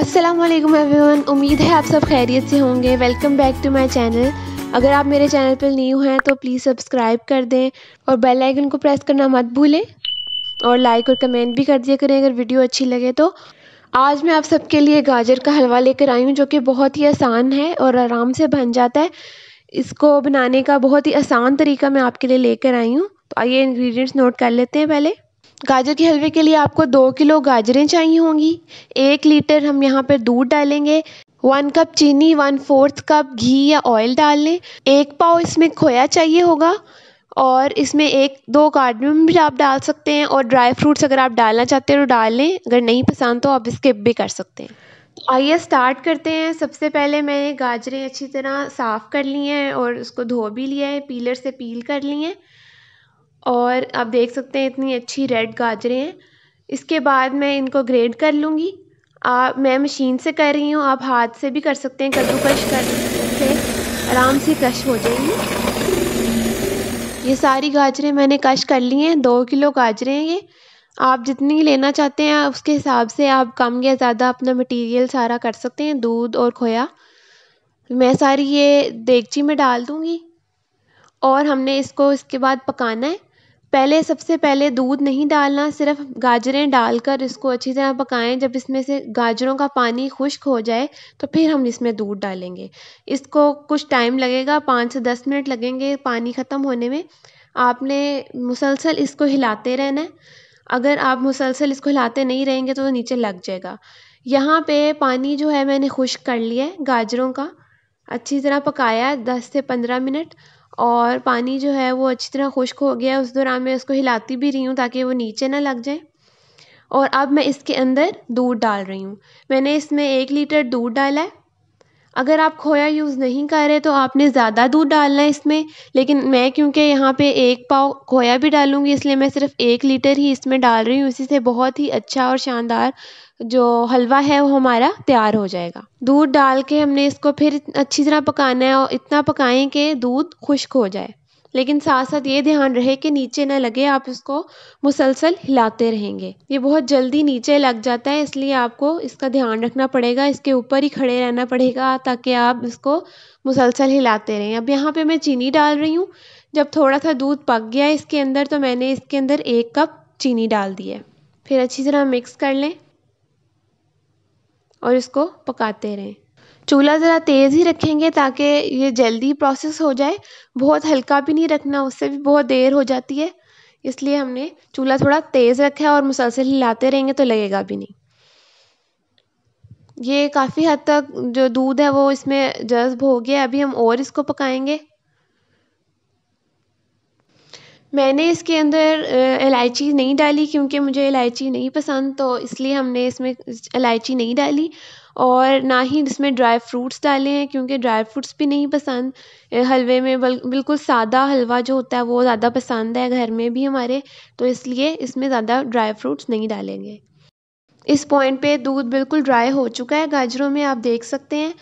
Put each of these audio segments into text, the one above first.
अस्सलाम वालेकुम एवरीवन उम्मीद है आप सब खैरियत से होंगे welcome back to my channel अगर आप मेरे चैनल पर न्यू हैं तो प्लीज़ सब्सक्राइब कर दें और बेल आइकन को प्रेस करना मत भूलें और लाइक और कमेंट भी कर दिया करें अगर वीडियो अच्छी लगे तो आज मैं आप सबके लिए गाजर का हलवा लेकर आई हूँ जो कि बहुत ही आसान है और आराम से बन जाता है इसको बनाने का बहुत ही आसान तरीका मैं आपके लिए लेकर आई हूँ तो आइए इन्ग्रीडियंट्स नोट कर लेते हैं पहले गाजर के हलवे के लिए आपको दो किलो गाजरें चाहिए होंगी एक लीटर हम यहाँ पर दूध डालेंगे वन कप चीनी वन फोर्थ कप घी या ऑयल डाल लें एक पाव इसमें खोया चाहिए होगा और इसमें एक दो कार्डमम भी आप डाल सकते हैं और ड्राई फ्रूट्स अगर आप डालना चाहते हैं तो डाल लें अगर नहीं पसंद तो आप स्किप भी कर सकते हैं आइए स्टार्ट करते हैं सबसे पहले मैंने गाजरें अच्छी तरह साफ़ कर ली हैं और उसको धो भी लिया है पीलर से पील कर ली हैं और आप देख सकते हैं इतनी अच्छी रेड गाजरें हैं इसके बाद मैं इनको ग्रेड कर लूँगी आप मैं मशीन से कर रही हूँ आप हाथ से भी कर सकते हैं कद्दू कश कर से आराम से कश हो जाएगी ये सारी गाजरें मैंने कश कर ली हैं दो किलो गाजरें हैं ये आप जितनी लेना चाहते हैं उसके हिसाब से आप कम या ज़्यादा अपना मटेरियल सारा कर सकते हैं दूध और खोया मैं सारी ये देगची में डाल दूँगी और हमने इसको इसके बाद पकाना है पहले सबसे पहले दूध नहीं डालना सिर्फ गाजरें डालकर इसको अच्छी तरह पकाएं जब इसमें से गाजरों का पानी खुश्क हो जाए तो फिर हम इसमें दूध डालेंगे इसको कुछ टाइम लगेगा पाँच से दस मिनट लगेंगे पानी ख़त्म होने में आपने मुसलसल इसको हिलाते रहना है अगर आप मुसलसल इसको हिलाते नहीं रहेंगे तो नीचे लग जाएगा यहाँ पे पानी जो है मैंने खुश्क कर लिया है गाजरों का अच्छी तरह पकाया है दस से पंद्रह मिनट और पानी जो है वो अच्छी तरह खुश्क हो गया उस दौरान मैं उसको हिलाती भी रही हूँ ताकि वो नीचे ना लग जाए और अब मैं इसके अंदर दूध डाल रही हूँ मैंने इसमें एक लीटर दूध डाला है अगर आप खोया यूज़ नहीं कर रहे तो आपने ज़्यादा दूध डालना है इसमें लेकिन मैं क्योंकि यहाँ पे एक पाव खोया भी डालूँगी इसलिए मैं सिर्फ़ एक लीटर ही इसमें डाल रही हूँ इसी से बहुत ही अच्छा और शानदार जो हलवा है वो हमारा तैयार हो जाएगा दूध डाल के हमने इसको फिर अच्छी तरह पकाना है और इतना पकाएं कि दूध खुश्क हो जाए लेकिन साथ साथ ये ध्यान रहे कि नीचे ना लगे आप इसको मुसलसल हिलाते रहेंगे ये बहुत जल्दी नीचे लग जाता है इसलिए आपको इसका ध्यान रखना पड़ेगा इसके ऊपर ही खड़े रहना पड़ेगा ताकि आप इसको मुसलसल हिलाते रहें अब यहाँ पे मैं चीनी डाल रही हूँ जब थोड़ा सा दूध पक गया इसके अंदर तो मैंने इसके अंदर एक कप चीनी डाल दी है फिर अच्छी तरह मिक्स कर लें और इसको पकाते रहें चूल्हा ज़रा तेज़ ही रखेंगे ताकि ये जल्दी प्रोसेस हो जाए बहुत हल्का भी नहीं रखना उससे भी बहुत देर हो जाती है इसलिए हमने चूल्हा थोड़ा तेज़ रखा है और मुसलसल हिलाते रहेंगे तो लगेगा भी नहीं ये काफ़ी हद तक जो दूध है वो इसमें जज़्ब हो गया अभी हम और इसको पकाएंगे मैंने इसके अंदर इलायची नहीं डाली क्योंकि मुझे इलायची नहीं पसंद तो इसलिए हमने इसमें इलायची नहीं डाली और ना ही इसमें ड्राई फ्रूट्स डाले हैं क्योंकि ड्राई फ्रूट्स भी नहीं पसंद हलवे में बिल्कुल सादा हलवा जो होता है वो ज़्यादा पसंद है घर में भी हमारे तो इसलिए इसमें ज़्यादा ड्राई फ्रूट्स नहीं डालेंगे इस पॉइंट पे दूध बिल्कुल ड्राई हो चुका है गाजरों में आप देख सकते हैं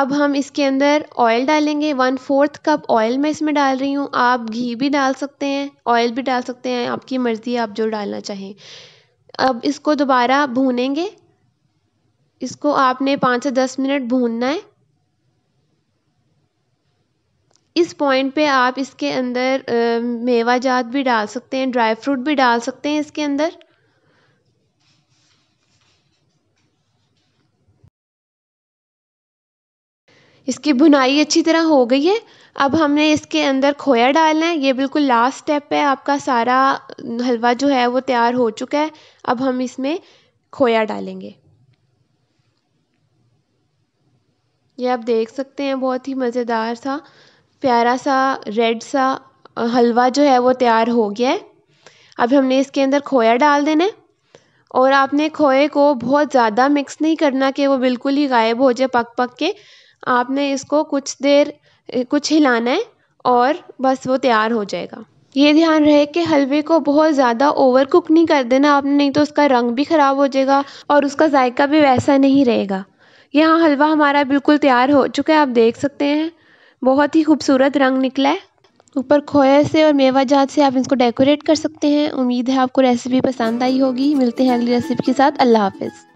अब हम इसके अंदर ऑयल डालेंगे वन फोर्थ कप ऑयल मैं इसमें डाल रही हूँ आप घी भी डाल सकते हैं ऑयल भी डाल सकते हैं आपकी मर्ज़ी आप जो डालना चाहें अब इसको दोबारा भूनेंगे इसको आपने पाँच से दस मिनट भूनना है इस पॉइंट पे आप इसके अंदर मेवा जात भी डाल सकते हैं ड्राई फ्रूट भी डाल सकते हैं इसके अंदर इसकी बुनाई अच्छी तरह हो गई है अब हमने इसके अंदर खोया डालना है ये बिल्कुल लास्ट स्टेप है आपका सारा हलवा जो है वो तैयार हो चुका है अब हम इसमें खोया डालेंगे ये आप देख सकते हैं बहुत ही मज़ेदार सा प्यारा सा रेड सा हलवा जो है वो तैयार हो गया है अब हमने इसके अंदर खोया डाल देना है और आपने खोए को बहुत ज़्यादा मिक्स नहीं करना कि वो बिल्कुल ही गायब हो जाए पक पक के आपने इसको कुछ देर कुछ हिलाना है और बस वो तैयार हो जाएगा ये ध्यान रहे कि हलवे को बहुत ज़्यादा ओवर कुक नहीं कर देना आपने नहीं तो उसका रंग भी ख़राब हो जाएगा और उसका जायका भी वैसा नहीं रहेगा यहाँ हलवा हमारा बिल्कुल तैयार हो चुका है आप देख सकते हैं बहुत ही खूबसूरत रंग निकला है ऊपर खोए से और मेवा जात से आप इसको डेकोरेट कर सकते हैं उम्मीद है आपको रेसिपी पसंद आई होगी मिलते हैं अगली रेसिपी के साथ अल्लाह हाफिज़